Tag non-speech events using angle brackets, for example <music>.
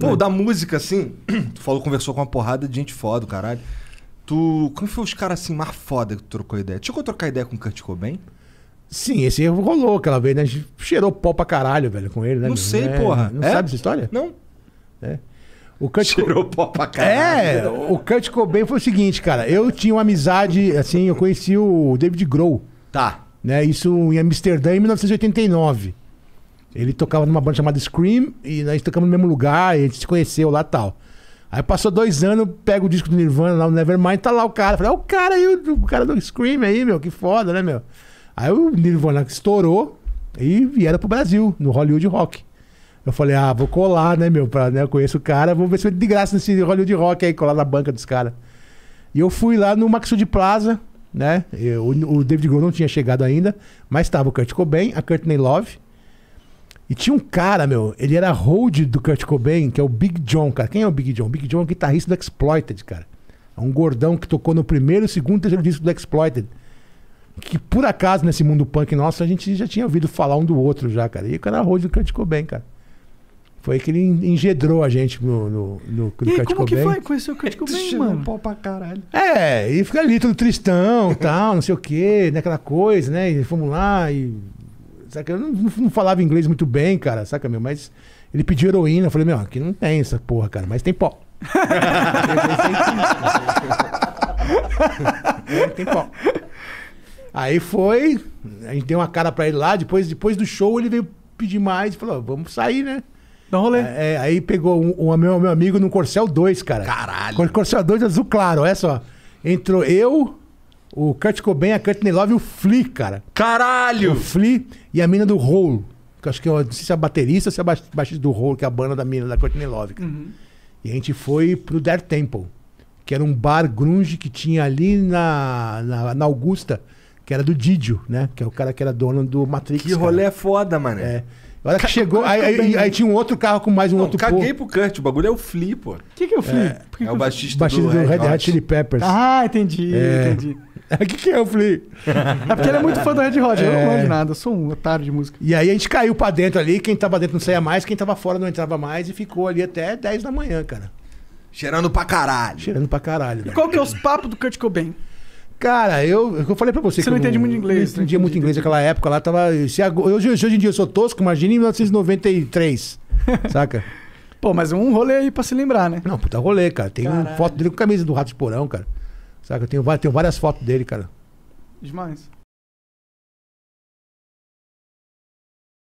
Pô, né? da música, assim, <clears throat> tu falou, conversou com uma porrada de gente foda, caralho. Tu. Como foi os caras assim mais foda que tu trocou ideia? Chegou a trocar ideia com o Kurt Cobain? Sim, esse rolou aquela vez, né? A gente cheirou pó pra caralho, velho, com ele, né? Não sei, é, porra. Não é? sabe essa história? Não. É. O Kurt Cheirou Co... pó pra caralho. É, o Kurt Cobain foi o seguinte, cara. Eu tinha uma amizade, assim, eu conheci o David Grohl. Tá. Né, isso em Amsterdã em 1989. Ele tocava numa banda chamada Scream e nós tocamos no mesmo lugar, e a gente se conheceu lá e tal. Aí passou dois anos, pega o disco do Nirvana lá, no Nevermind, tá lá o cara. Falei, ah, o cara aí, o, cara do Scream aí, meu, que foda, né, meu? Aí o Nirvana estourou e vieram pro Brasil, no Hollywood Rock. Eu falei, ah, vou colar, né, meu? Pra, né, eu conheço o cara, vou ver se eu de graça nesse Hollywood Rock aí, colar na banca dos caras. E eu fui lá no Maxud Plaza, né? Eu, o David Grohl não tinha chegado ainda, mas tava o Kurt Cobain, a Courtney Love, e tinha um cara, meu, ele era hold do Kurt Cobain, que é o Big John, cara. Quem é o Big John? O Big John é o guitarrista do Exploited, cara. É um gordão que tocou no primeiro, segundo e terceiro disco do Exploited. Que por acaso, nesse mundo punk nosso, a gente já tinha ouvido falar um do outro já, cara. E o cara hold do Kurt Cobain, cara. Foi que ele engedrou a gente no, no, no, no e Kurt como que foi? Conheceu o Kurt Cobain, mano? Um pra caralho. É, e fica ali todo tristão, <laughs> tal, não sei o quê, naquela né, coisa, né? E fomos lá e Saca? Eu não, não, falava inglês muito bem, cara, saca, meu? Mas ele pediu heroína. Eu falei, meu, aqui não tem essa porra, cara, mas tem pó. <laughs> tem pó. Aí foi, a gente deu uma cara pra ele lá, depois, depois do show ele veio pedir mais, falou, vamos sair, né? Dá um rolê. É, é, aí pegou um, um, meu, meu amigo no Corcel 2, cara. Caralho. Corcel 2 azul claro, olha só. Entrou eu, o Kurt Cobain, a Courtney Love e o Flea, cara. Caralho! O Flea e a mina do Hole. Que eu acho que eu é não sei se é a baterista ou se é a baixista do Hole, que é a banda da mina da Courtney Love. Cara. Uhum. E a gente foi pro Dare Temple, que era um bar grunge que tinha ali na, na, na Augusta, que era do Didio, né? Que é o cara que era dono do Matrix. Que rolê cara. é foda, mano. É. A hora que Caraca, chegou, aí, aí, aí, tinha um outro carro com mais um não, outro caguei pô. pro Kurt, o bagulho é o Flea, pô. O que, que é o Flea? É, é, o baixista, do, do Red, Red Hot Chili Peppers. Ah, entendi, é, entendi. <laughs> O que, que é? Eu falei. É porque ele é muito fã do Red Hot, eu não é. de nada, eu sou um otário de música. E aí a gente caiu pra dentro ali, quem tava dentro não saía mais, quem tava fora não entrava mais e ficou ali até 10 da manhã, cara. Cheirando pra caralho. Cheirando pra caralho. E qual que é os papos do Kurt Cobain? Cara, eu, eu falei pra você. Você que não entende muito inglês, Eu né? entendia muito inglês naquela época lá, tava. Se, hoje, hoje em dia eu sou tosco, imagina em 1993. <laughs> saca? Pô, mas um rolê aí pra se lembrar, né? Não, puta rolê, cara. Tem uma foto dele com camisa do Rato de Porão, cara. Sabe? Eu tenho, tenho várias fotos dele, cara. Demais.